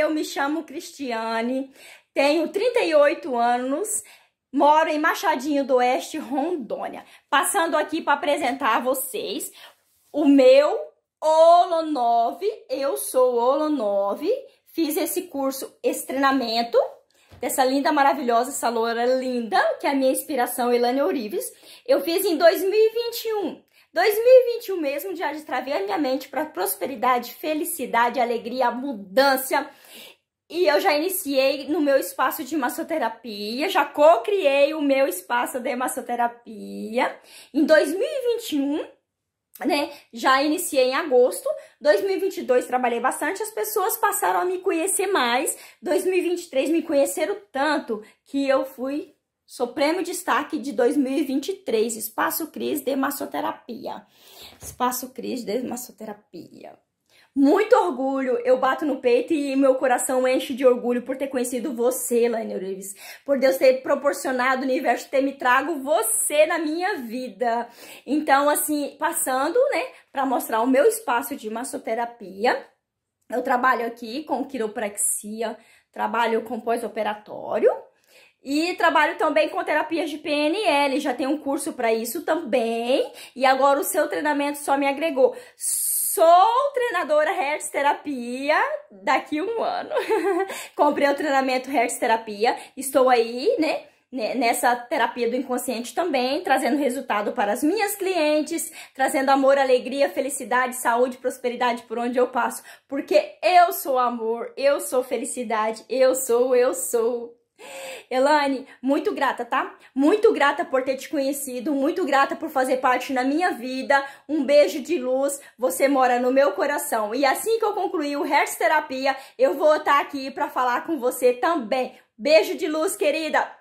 eu me chamo Cristiane, tenho 38 anos, moro em Machadinho do Oeste, Rondônia. Passando aqui para apresentar a vocês o meu Olonove, eu sou Olonove, fiz esse curso, esse treinamento dessa linda, maravilhosa, essa loura linda, que é a minha inspiração, Elane Orives. Eu fiz em 2021. 2021 mesmo, já destravei a minha mente para prosperidade, felicidade, alegria, mudança. E eu já iniciei no meu espaço de massoterapia, já co-criei o meu espaço de massoterapia. Em 2021, né, já iniciei em agosto. 2022 trabalhei bastante, as pessoas passaram a me conhecer mais. 2023 me conheceram tanto que eu fui Sou prêmio destaque de 2023, Espaço Cris de Massoterapia. Espaço Cris de Massoterapia. Muito orgulho, eu bato no peito e meu coração enche de orgulho por ter conhecido você, Laine Urives. Por Deus ter proporcionado o universo ter me trago você na minha vida. Então, assim, passando, né, para mostrar o meu espaço de massoterapia. Eu trabalho aqui com quiropraxia, trabalho com pós-operatório, e trabalho também com terapias de PNL, já tem um curso para isso também. E agora o seu treinamento só me agregou. Sou treinadora Hertz Terapia daqui um ano. Comprei o treinamento Hertz Terapia, estou aí, né, né? Nessa terapia do inconsciente também, trazendo resultado para as minhas clientes, trazendo amor, alegria, felicidade, saúde, prosperidade por onde eu passo, porque eu sou amor, eu sou felicidade, eu sou, eu sou. Elane, muito grata, tá? Muito grata por ter te conhecido, muito grata por fazer parte na minha vida. Um beijo de luz, você mora no meu coração. E assim que eu concluir o Hertz Terapia, eu vou estar tá aqui para falar com você também. Beijo de luz, querida!